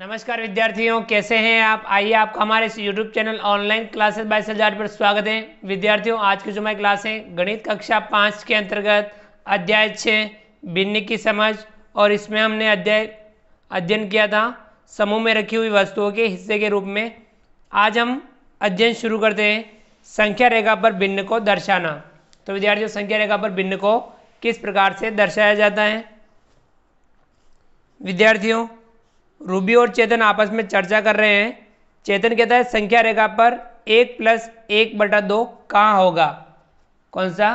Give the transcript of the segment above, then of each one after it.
नमस्कार विद्यार्थियों कैसे हैं आप आइए आपका हमारे इस YouTube channel online classes bye सजाट पर स्वागत है विद्यार्थियों आज की जो मैं क्लास है गणित कक्षा पाँच के अंतर्गत अध्याय छः भिन्न की समझ और इसमें हमने अध्याय अध्ययन किया था समूह में रखी हुई वस्तुओं के हिस्से के रूप में आज हम अध्ययन शुरू करते हैं संख्या रेखा पर भिन्न को दर्शाना तो विद्यार्थियों संख्या रेखा पर भिन्न को किस प्रकार से दर्शाया जाता है विद्यार्थियों रूबी और चेतन आपस में चर्चा कर रहे हैं चेतन कहता है संख्या रेखा पर एक प्लस एक बटा दो कहाँ होगा कौन सा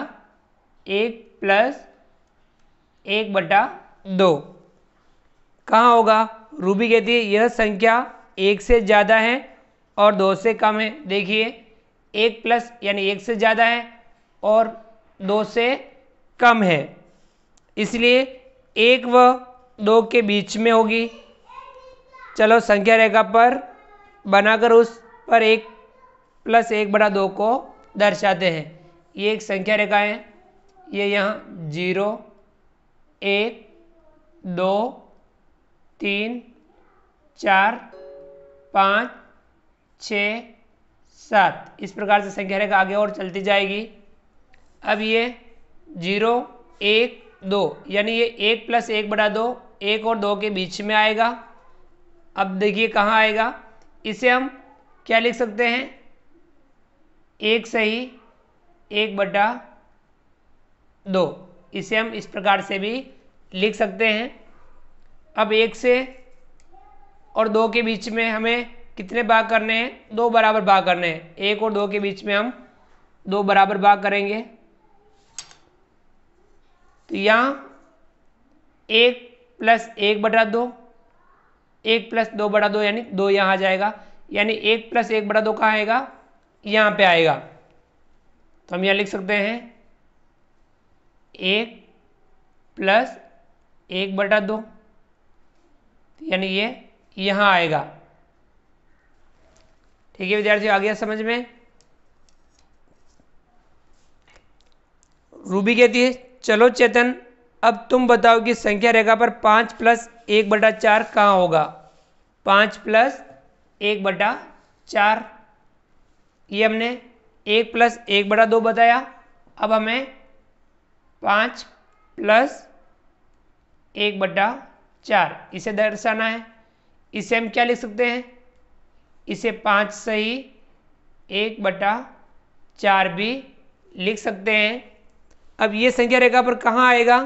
एक प्लस एक बटा दो कहाँ होगा रूबी कहती है यह संख्या एक से ज़्यादा है और दो से कम है देखिए एक प्लस यानी एक से ज़्यादा है और दो से कम है इसलिए एक व दो के बीच में होगी चलो संख्या रेखा पर बनाकर उस पर एक प्लस एक बड़ा दो को दर्शाते हैं ये एक संख्या रेखा है ये यहाँ जीरो एक दो तीन चार पाँच छ सात इस प्रकार से संख्या रेखा आगे और चलती जाएगी अब ये जीरो एक दो यानी ये एक प्लस एक बड़ा दो एक और दो के बीच में आएगा अब देखिए कहाँ आएगा इसे हम क्या लिख सकते हैं एक सही एक बटा दो इसे हम इस प्रकार से भी लिख सकते हैं अब एक से और दो के बीच में हमें कितने भाग करने हैं दो बराबर भाग करने हैं एक और दो के बीच में हम दो बराबर भाग करेंगे तो यहाँ एक प्लस एक बटा दो एक प्लस दो बड़ा दो यानी दो यहां आ जाएगा यानी एक प्लस एक बड़ा दो कहा आएगा यहां पे आएगा तो हम यहां लिख सकते हैं एक प्लस एक बटा दो यानी ये यहां आएगा ठीक है विद्यार्थी आ गया समझ में रूबी कहती है चलो चेतन अब तुम बताओ कि संख्या रेखा पर पाँच प्लस एक बटा चार कहाँ होगा पाँच प्लस एक बटा चार ये हमने एक प्लस एक बटा दो बताया अब हमें पाँच प्लस एक बटा चार इसे दर्शाना है इसे हम क्या लिख सकते हैं इसे पाँच से ही एक बटा चार भी लिख सकते हैं अब ये संख्या रेखा पर कहाँ आएगा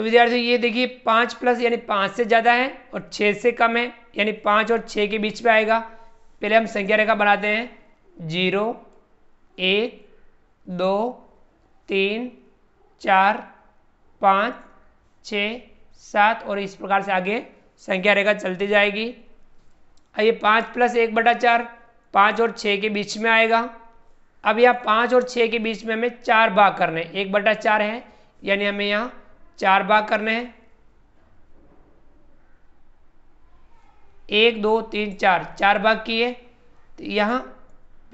तो विद्यार्थियों ये देखिए पाँच प्लस यानी पाँच से ज़्यादा है और छः से कम है यानी पाँच और छः के बीच में आएगा पहले हम संख्या रेखा बनाते हैं जीरो एक दो तीन चार पाँच छ सात और इस प्रकार से आगे संख्या रेखा चलती जाएगी ये पाँच प्लस एक बटा चार पाँच और छः के बीच में आएगा अब यहाँ पाँच और छः के बीच में हमें चार भाग करने एक बटा चार है यानी हमें यहाँ चार भाग करने हैं एक दो तीन चार चार भाग किए तो यहाँ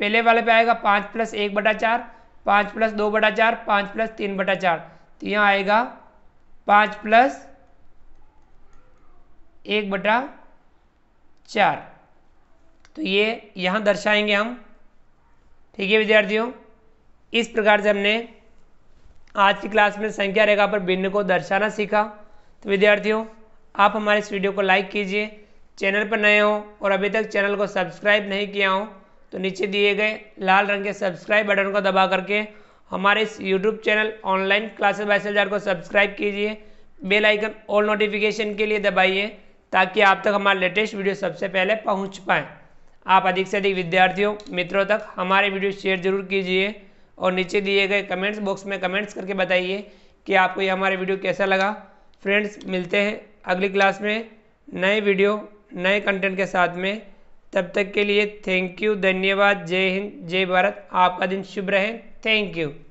पहले वाले पे आएगा पाँच प्लस एक बटा चार पाँच प्लस दो बटा चार पाँच प्लस तीन बटा चार तो यहाँ आएगा पाँच प्लस एक बटा चार तो ये यहाँ दर्शाएंगे हम ठीक है विद्यार्थियों इस प्रकार से हमने आज की क्लास में संख्या रेखा पर भिन्न को दर्शाना सीखा तो विद्यार्थियों आप हमारे इस वीडियो को लाइक कीजिए चैनल पर नए हो और अभी तक चैनल को सब्सक्राइब नहीं किया हो तो नीचे दिए गए लाल रंग के सब्सक्राइब बटन को दबा करके हमारे इस YouTube channel online classes by को सब्सक्राइब कीजिए बेल आइकन ऑल नोटिफिकेशन के लिए दबाइए ताकि आप तक हमारे लेटेस्ट वीडियो सबसे पहले पहुंच पाएँ आप अधिक से अधिक विद्यार्थियों मित्रों तक हमारे वीडियो शेयर जरूर कीजिए और नीचे दिए गए कमेंट्स बॉक्स में कमेंट्स करके बताइए कि आपको ये हमारा वीडियो कैसा लगा फ्रेंड्स मिलते हैं अगली क्लास में नए वीडियो नए कंटेंट के साथ में तब तक के लिए थैंक यू धन्यवाद जय हिंद जय भारत आपका दिन शुभ रहे थैंक यू